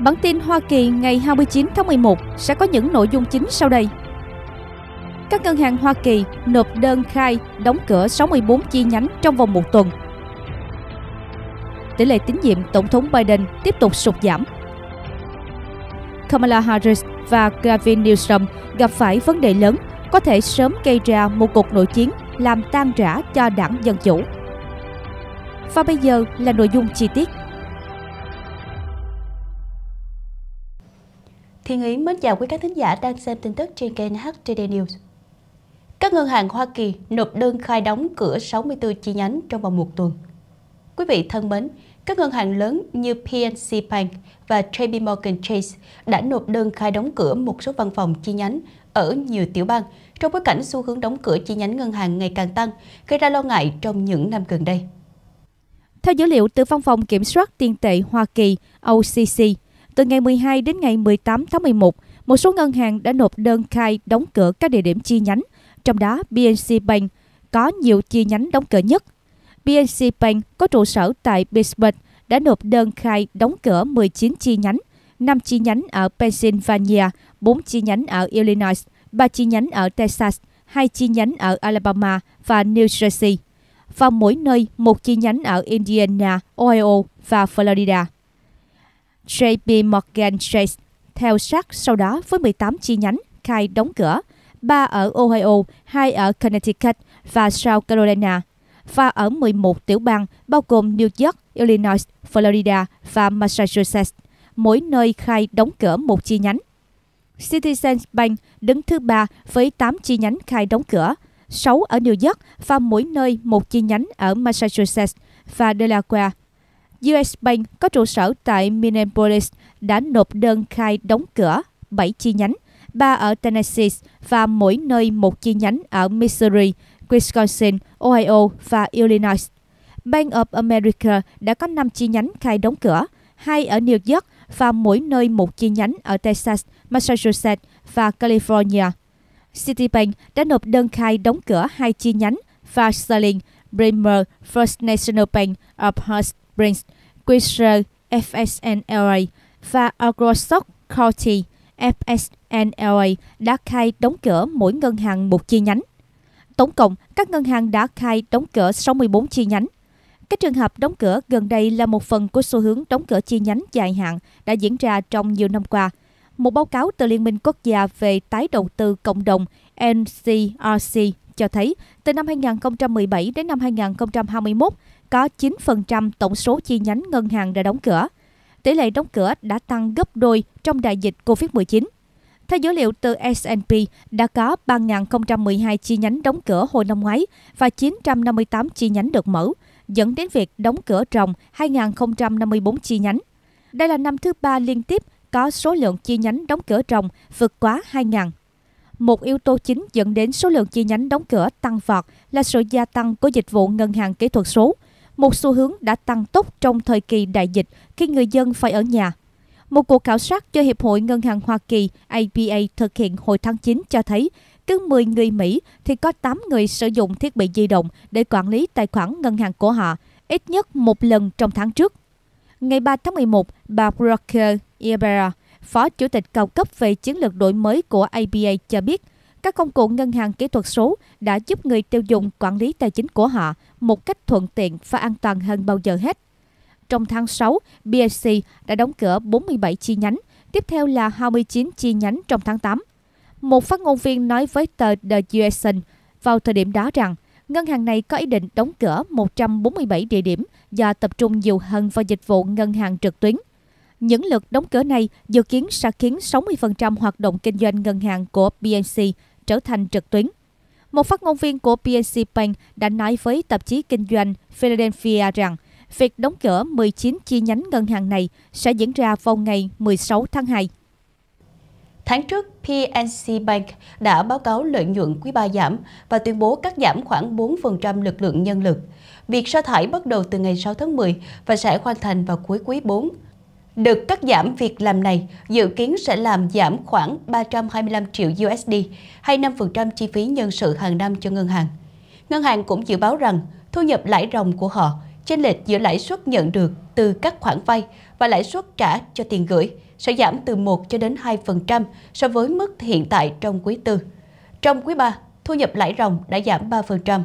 Bản tin Hoa Kỳ ngày 29 tháng 11 sẽ có những nội dung chính sau đây. Các ngân hàng Hoa Kỳ nộp đơn khai đóng cửa 64 chi nhánh trong vòng một tuần. Tỷ lệ tín nhiệm Tổng thống Biden tiếp tục sụt giảm. Kamala Harris và Gavin Newsom gặp phải vấn đề lớn có thể sớm gây ra một cuộc nội chiến làm tan rã cho đảng Dân Chủ. Và bây giờ là nội dung chi tiết. Thiên Yến mến chào quý các thính giả đang xem tin tức trên kênh HTD News. Các ngân hàng Hoa Kỳ nộp đơn khai đóng cửa 64 chi nhánh trong vòng một tuần. Quý vị thân mến, các ngân hàng lớn như PNC Bank và JP Morgan Chase đã nộp đơn khai đóng cửa một số văn phòng chi nhánh ở nhiều tiểu bang trong bối cảnh xu hướng đóng cửa chi nhánh ngân hàng ngày càng tăng, gây ra lo ngại trong những năm gần đây. Theo dữ liệu từ Văn phòng Kiểm soát Tiền tệ Hoa Kỳ, OCC, từ ngày 12 đến ngày 18 tháng 11, một số ngân hàng đã nộp đơn khai đóng cửa các địa điểm chi nhánh, trong đó BNC Bank có nhiều chi nhánh đóng cửa nhất. BNC Bank có trụ sở tại Brisbane đã nộp đơn khai đóng cửa 19 chi nhánh, 5 chi nhánh ở Pennsylvania, 4 chi nhánh ở Illinois, 3 chi nhánh ở Texas, 2 chi nhánh ở Alabama và New Jersey, và mỗi nơi một chi nhánh ở Indiana, Ohio và Florida. JP Morgan Chase theo sát sau đó với 18 chi nhánh khai đóng cửa, 3 ở Ohio, 2 ở Connecticut và South Carolina, và ở 11 tiểu bang bao gồm New York, Illinois, Florida và Massachusetts, mỗi nơi khai đóng cửa một chi nhánh. Citizens Bank đứng thứ ba với 8 chi nhánh khai đóng cửa, 6 ở New York và mỗi nơi một chi nhánh ở Massachusetts và Delaware. US Bank có trụ sở tại Minneapolis đã nộp đơn khai đóng cửa 7 chi nhánh, 3 ở Tennessee và mỗi nơi một chi nhánh ở Missouri, Wisconsin, Ohio và Illinois. Bank of America đã có 5 chi nhánh khai đóng cửa, hai ở New York và mỗi nơi một chi nhánh ở Texas, Massachusetts và California. Citibank đã nộp đơn khai đóng cửa hai chi nhánh và Sterling, Bremer, First National Bank of Hurst Brings, Quisser FSNLA và Agrostock County FSNLA đã khai đóng cửa mỗi ngân hàng một chi nhánh. Tổng cộng, các ngân hàng đã khai đóng cửa 64 chi nhánh. Các trường hợp đóng cửa gần đây là một phần của xu hướng đóng cửa chi nhánh dài hạn đã diễn ra trong nhiều năm qua. Một báo cáo từ Liên minh Quốc gia về tái đầu tư cộng đồng NCRC cho thấy từ năm 2017 đến năm 2021, có 9% tổng số chi nhánh ngân hàng đã đóng cửa. Tỷ lệ đóng cửa đã tăng gấp đôi trong đại dịch COVID-19. Theo dữ liệu từ S&P, đã có 3.012 chi nhánh đóng cửa hồi năm ngoái và 958 chi nhánh được mở, dẫn đến việc đóng cửa ròng 2.054 chi nhánh. Đây là năm thứ ba liên tiếp có số lượng chi nhánh đóng cửa ròng vượt quá 2.000. Một yếu tố chính dẫn đến số lượng chi nhánh đóng cửa tăng vọt là sự gia tăng của dịch vụ ngân hàng kỹ thuật số, một xu hướng đã tăng tốc trong thời kỳ đại dịch khi người dân phải ở nhà. Một cuộc khảo sát do Hiệp hội Ngân hàng Hoa Kỳ (ABA) thực hiện hồi tháng 9 cho thấy cứ 10 người Mỹ thì có 8 người sử dụng thiết bị di động để quản lý tài khoản ngân hàng của họ ít nhất một lần trong tháng trước. Ngày 3 tháng 11, bà Broker Ibarra, Phó Chủ tịch cao cấp về chiến lược đổi mới của ABA, cho biết – các công cụ ngân hàng kỹ thuật số đã giúp người tiêu dùng quản lý tài chính của họ một cách thuận tiện và an toàn hơn bao giờ hết. Trong tháng 6, BSC đã đóng cửa 47 chi nhánh, tiếp theo là 29 chi nhánh trong tháng 8. Một phát ngôn viên nói với tờ The Guardian vào thời điểm đó rằng ngân hàng này có ý định đóng cửa 147 địa điểm và tập trung nhiều hơn vào dịch vụ ngân hàng trực tuyến. Những lượt đóng cửa này dự kiến sẽ khiến 60% hoạt động kinh doanh ngân hàng của BNC trở thành trực tuyến. Một phát ngôn viên của PNC Bank đã nói với tạp chí kinh doanh Philadelphia rằng việc đóng cửa 19 chi nhánh ngân hàng này sẽ diễn ra vào ngày 16 tháng 2. Tháng trước, PNC Bank đã báo cáo lợi nhuận quý 3 giảm và tuyên bố cắt giảm khoảng 4% lực lượng nhân lực. Việc sa thải bắt đầu từ ngày 6 tháng 10 và sẽ hoàn thành vào cuối quý 4. Đợt cắt giảm việc làm này dự kiến sẽ làm giảm khoảng 325 triệu USD hay 5% chi phí nhân sự hàng năm cho ngân hàng. Ngân hàng cũng dự báo rằng thu nhập lãi ròng của họ trên lệch giữa lãi suất nhận được từ các khoản vay và lãi suất trả cho tiền gửi sẽ giảm từ 1 cho đến 2% so với mức hiện tại trong quý tư. Trong quý 3, thu nhập lãi ròng đã giảm 3%.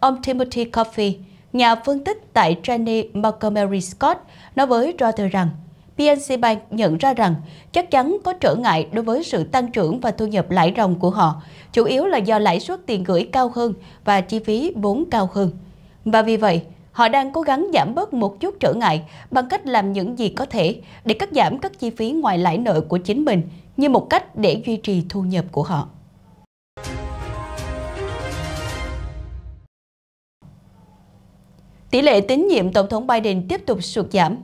Ông Timothy Coffey, nhà phân tích tại Jenny Montgomery Scott, nói với Reuters rằng PNC Bank nhận ra rằng chắc chắn có trở ngại đối với sự tăng trưởng và thu nhập lãi ròng của họ, chủ yếu là do lãi suất tiền gửi cao hơn và chi phí vốn cao hơn. Và vì vậy, họ đang cố gắng giảm bớt một chút trở ngại bằng cách làm những gì có thể để cắt giảm các chi phí ngoài lãi nợ của chính mình như một cách để duy trì thu nhập của họ. Tỷ lệ tín nhiệm Tổng thống Biden tiếp tục sụt giảm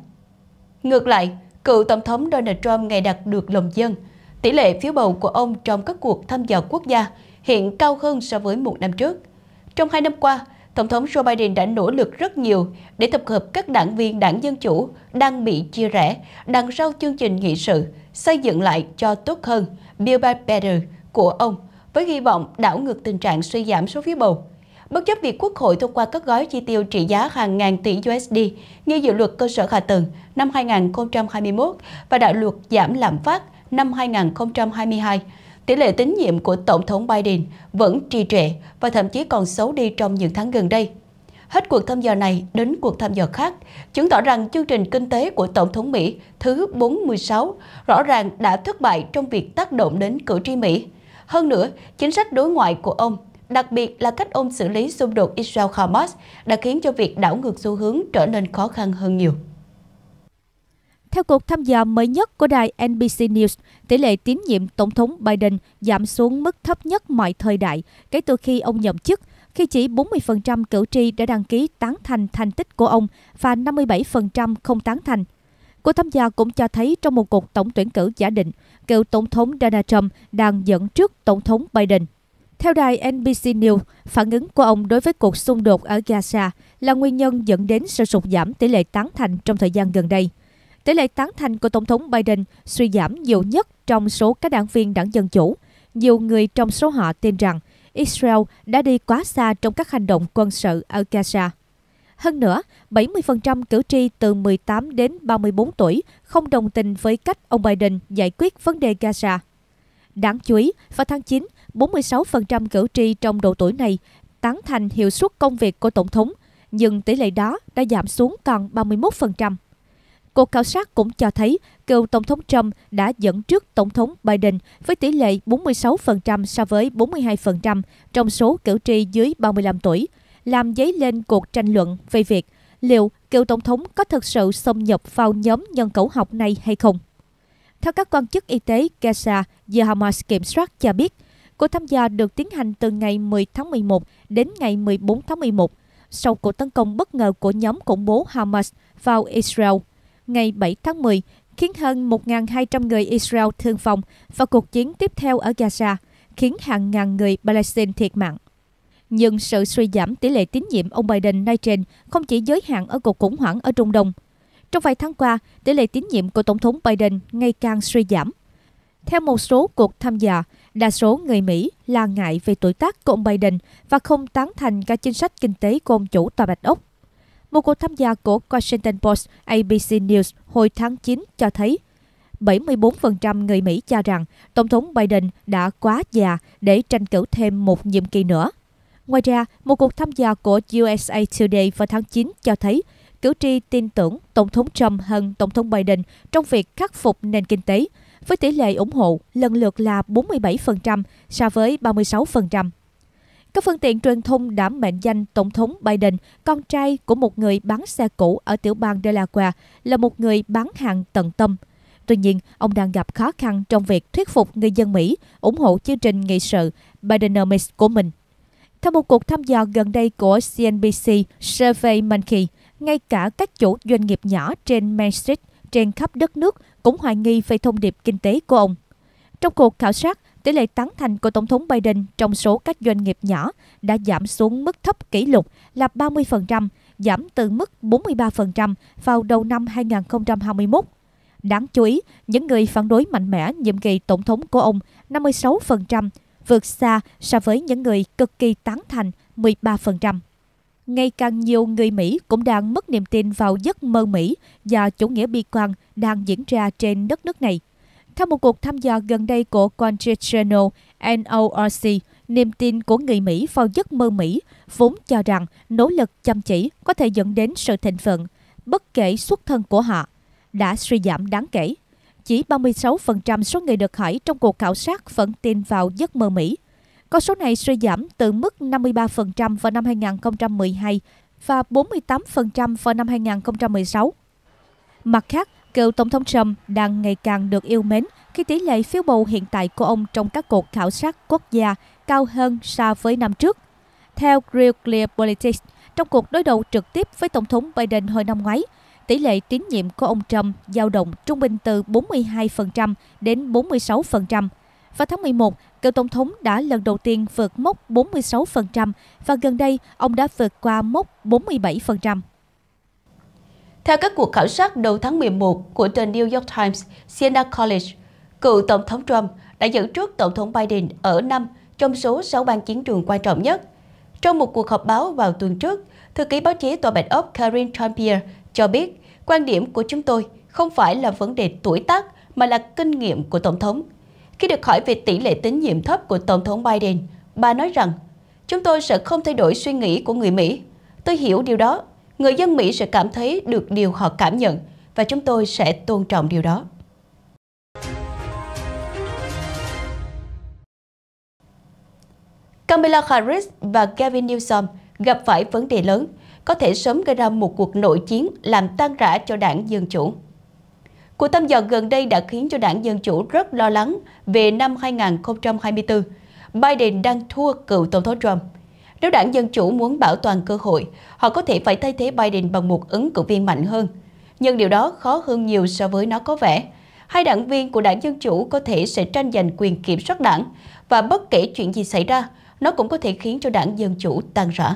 Ngược lại, cựu Tổng thống Donald Trump ngày đạt được lòng dân. Tỷ lệ phiếu bầu của ông trong các cuộc thăm dò quốc gia hiện cao hơn so với một năm trước. Trong hai năm qua, Tổng thống Joe Biden đã nỗ lực rất nhiều để tập hợp các đảng viên đảng Dân Chủ đang bị chia rẽ, đằng sau chương trình nghị sự, xây dựng lại cho tốt hơn Build Back Better của ông, với hy vọng đảo ngược tình trạng suy giảm số phiếu bầu. Bất chấp việc Quốc hội thông qua các gói chi tiêu trị giá hàng ngàn tỷ USD như dự luật cơ sở hạ tầng năm 2021 và đạo luật giảm lạm phát năm 2022, tỷ lệ tín nhiệm của Tổng thống Biden vẫn trì trệ và thậm chí còn xấu đi trong những tháng gần đây. Hết cuộc thăm dò này đến cuộc thăm dò khác, chứng tỏ rằng chương trình kinh tế của Tổng thống Mỹ thứ 46 rõ ràng đã thất bại trong việc tác động đến cử tri Mỹ. Hơn nữa, chính sách đối ngoại của ông đặc biệt là cách ôn xử lý xung đột Israel-Hamas đã khiến cho việc đảo ngược xu hướng trở nên khó khăn hơn nhiều. Theo cuộc thăm dò mới nhất của đài NBC News, tỷ lệ tín nhiệm Tổng thống Biden giảm xuống mức thấp nhất mọi thời đại kể từ khi ông nhậm chức, khi chỉ 40% cử tri đã đăng ký tán thành thành tích của ông và 57% không tán thành. Cuộc thăm dò cũng cho thấy trong một cuộc tổng tuyển cử giả định, cựu Tổng thống Donald Trump đang dẫn trước Tổng thống Biden. Theo đài NBC News, phản ứng của ông đối với cuộc xung đột ở Gaza là nguyên nhân dẫn đến sự sụt giảm tỷ lệ tán thành trong thời gian gần đây. Tỷ lệ tán thành của Tổng thống Biden suy giảm nhiều nhất trong số các đảng viên đảng Dân Chủ. Nhiều người trong số họ tin rằng Israel đã đi quá xa trong các hành động quân sự ở Gaza. Hơn nữa, 70% cử tri từ 18 đến 34 tuổi không đồng tình với cách ông Biden giải quyết vấn đề Gaza. Đáng chú ý, vào tháng 9, 46% cử tri trong độ tuổi này tán thành hiệu suất công việc của Tổng thống, nhưng tỷ lệ đó đã giảm xuống còn 31%. Cuộc khảo sát cũng cho thấy cựu Tổng thống Trump đã dẫn trước Tổng thống Biden với tỷ lệ 46% so với 42% trong số cử tri dưới 35 tuổi, làm dấy lên cuộc tranh luận về việc liệu cựu Tổng thống có thực sự xâm nhập vào nhóm nhân khẩu học này hay không. Theo các quan chức y tế, Gaza do Hamas kiểm soát cho biết – Cuộc thăm dò được tiến hành từ ngày 10 tháng 11 đến ngày 14 tháng 11 sau cuộc tấn công bất ngờ của nhóm khủng bố Hamas vào Israel ngày 7 tháng 10, khiến hơn 1.200 người Israel thương vong và cuộc chiến tiếp theo ở Gaza, khiến hàng ngàn người Palestine thiệt mạng. Nhưng sự suy giảm tỷ lệ tín nhiệm ông Biden nay trên không chỉ giới hạn ở cuộc khủng hoảng ở Trung Đông. Trong vài tháng qua, tỷ lệ tín nhiệm của Tổng thống Biden ngày càng suy giảm theo một số cuộc tham gia, đa số người Mỹ lo ngại về tuổi tác của ông Biden và không tán thành các chính sách kinh tế của ông chủ Tòa Bạch Ốc. Một cuộc tham gia của Washington Post ABC News hồi tháng 9 cho thấy 74% người Mỹ cho rằng Tổng thống Biden đã quá già để tranh cử thêm một nhiệm kỳ nữa. Ngoài ra, một cuộc tham gia của USA Today vào tháng 9 cho thấy cử tri tin tưởng Tổng thống Trump hơn Tổng thống Biden trong việc khắc phục nền kinh tế – với tỷ lệ ủng hộ lần lượt là 47% so với 36%. Các phương tiện truyền thông đã mệnh danh Tổng thống Biden, con trai của một người bán xe cũ ở tiểu bang Delaware, là một người bán hàng tận tâm. Tuy nhiên, ông đang gặp khó khăn trong việc thuyết phục người dân Mỹ ủng hộ chương trình nghị sự Bidenomics của mình. Theo một cuộc thăm dò gần đây của CNBC Survey Monkey, ngay cả các chủ doanh nghiệp nhỏ trên Main Street trên khắp đất nước cũng hoài nghi về thông điệp kinh tế của ông. Trong cuộc khảo sát, tỷ lệ tán thành của Tổng thống Biden trong số các doanh nghiệp nhỏ đã giảm xuống mức thấp kỷ lục là 30%, giảm từ mức 43% vào đầu năm 2021. Đáng chú ý, những người phản đối mạnh mẽ nhiệm kỳ tổng thống của ông 56%, vượt xa so với những người cực kỳ tán thành 13% ngày càng nhiều người Mỹ cũng đang mất niềm tin vào giấc mơ Mỹ và chủ nghĩa bi quan đang diễn ra trên đất nước này. Theo một cuộc thăm dò gần đây của Journal, NORC, niềm tin của người Mỹ vào giấc mơ Mỹ vốn cho rằng nỗ lực chăm chỉ có thể dẫn đến sự thịnh vượng, bất kể xuất thân của họ, đã suy giảm đáng kể. Chỉ 36% số người được hỏi trong cuộc khảo sát vẫn tin vào giấc mơ Mỹ – con số này suy giảm từ mức 53% vào năm 2012 và 48% vào năm 2016. Mặt khác, cựu Tổng thống Trump đang ngày càng được yêu mến khi tỷ lệ phiếu bầu hiện tại của ông trong các cuộc khảo sát quốc gia cao hơn so với năm trước. Theo Real Clear Politics, trong cuộc đối đầu trực tiếp với Tổng thống Biden hồi năm ngoái, tỷ lệ tín nhiệm của ông Trump dao động trung bình từ 42% đến 46%. Vào tháng 11, cựu Tổng thống đã lần đầu tiên vượt mốc 46% và gần đây ông đã vượt qua mốc 47%. Theo các cuộc khảo sát đầu tháng 11 của tờ New York Times, Siena College, cựu Tổng thống Trump đã dẫn trước Tổng thống Biden ở năm trong số 6 bang chiến trường quan trọng nhất. Trong một cuộc họp báo vào tuần trước, thư ký báo chí tòa bạch ốc Karin Trumpier cho biết, quan điểm của chúng tôi không phải là vấn đề tuổi tác mà là kinh nghiệm của Tổng thống. Khi được hỏi về tỷ lệ tín nhiệm thấp của Tổng thống Biden, bà nói rằng Chúng tôi sẽ không thay đổi suy nghĩ của người Mỹ. Tôi hiểu điều đó. Người dân Mỹ sẽ cảm thấy được điều họ cảm nhận và chúng tôi sẽ tôn trọng điều đó. Kamala Harris và Gavin Newsom gặp phải vấn đề lớn, có thể sớm gây ra một cuộc nội chiến làm tan rã cho đảng Dân Chủ. Cuộc thăm dò gần đây đã khiến cho đảng Dân Chủ rất lo lắng về năm 2024. Biden đang thua cựu Tổng thống Trump. Nếu đảng Dân Chủ muốn bảo toàn cơ hội, họ có thể phải thay thế Biden bằng một ứng cử viên mạnh hơn. Nhưng điều đó khó hơn nhiều so với nó có vẻ. Hai đảng viên của đảng Dân Chủ có thể sẽ tranh giành quyền kiểm soát đảng, và bất kể chuyện gì xảy ra, nó cũng có thể khiến cho đảng Dân Chủ tan rã.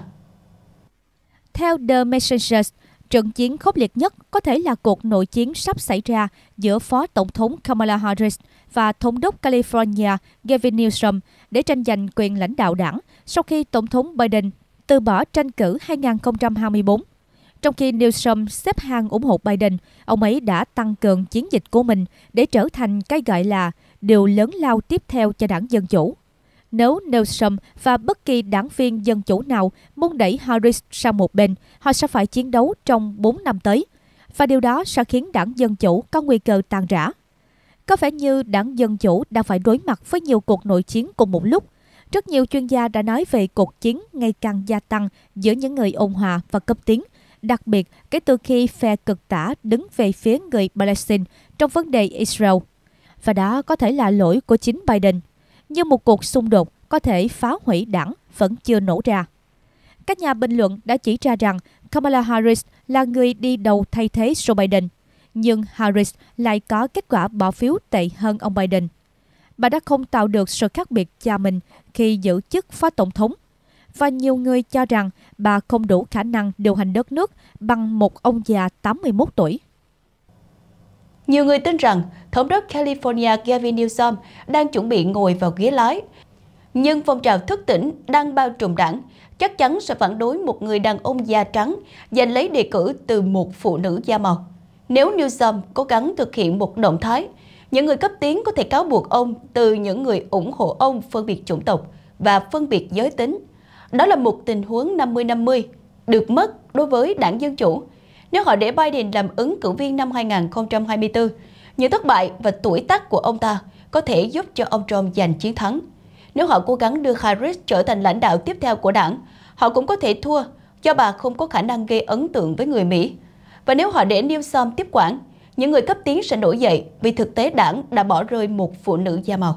Theo The Messengers. Trận chiến khốc liệt nhất có thể là cuộc nội chiến sắp xảy ra giữa Phó Tổng thống Kamala Harris và Thống đốc California Gavin Newsom để tranh giành quyền lãnh đạo đảng sau khi Tổng thống Biden từ bỏ tranh cử 2024. Trong khi Newsom xếp hàng ủng hộ Biden, ông ấy đã tăng cường chiến dịch của mình để trở thành cái gọi là điều lớn lao tiếp theo cho đảng Dân Chủ. Nếu Nelson và bất kỳ đảng viên Dân Chủ nào muốn đẩy Harris sang một bên, họ sẽ phải chiến đấu trong 4 năm tới. Và điều đó sẽ khiến đảng Dân Chủ có nguy cơ tàn rã. Có vẻ như đảng Dân Chủ đang phải đối mặt với nhiều cuộc nội chiến cùng một lúc. Rất nhiều chuyên gia đã nói về cuộc chiến ngày càng gia tăng giữa những người ôn hòa và cấp tiến, đặc biệt kể từ khi phe cực tả đứng về phía người Palestine trong vấn đề Israel. Và đó có thể là lỗi của chính Biden – như một cuộc xung đột có thể phá hủy đảng vẫn chưa nổ ra. Các nhà bình luận đã chỉ ra rằng Kamala Harris là người đi đầu thay thế Joe Biden, nhưng Harris lại có kết quả bỏ phiếu tệ hơn ông Biden. Bà đã không tạo được sự khác biệt cha mình khi giữ chức phó tổng thống và nhiều người cho rằng bà không đủ khả năng điều hành đất nước bằng một ông già 81 tuổi. Nhiều người tin rằng thống đốc California Gavin Newsom đang chuẩn bị ngồi vào ghế lái. Nhưng phong trào thức tỉnh đang bao trùm đảng chắc chắn sẽ phản đối một người đàn ông da trắng giành lấy đề cử từ một phụ nữ da màu. Nếu Newsom cố gắng thực hiện một động thái, những người cấp tiến có thể cáo buộc ông từ những người ủng hộ ông phân biệt chủng tộc và phân biệt giới tính. Đó là một tình huống 50-50, được mất đối với đảng Dân Chủ, nếu họ để Biden làm ứng cử viên năm 2024. Những thất bại và tuổi tác của ông ta có thể giúp cho ông Trump giành chiến thắng. Nếu họ cố gắng đưa Harris trở thành lãnh đạo tiếp theo của đảng, họ cũng có thể thua do bà không có khả năng gây ấn tượng với người Mỹ. Và nếu họ để Newsom tiếp quản, những người cấp tiến sẽ nổi dậy vì thực tế đảng đã bỏ rơi một phụ nữ da màu.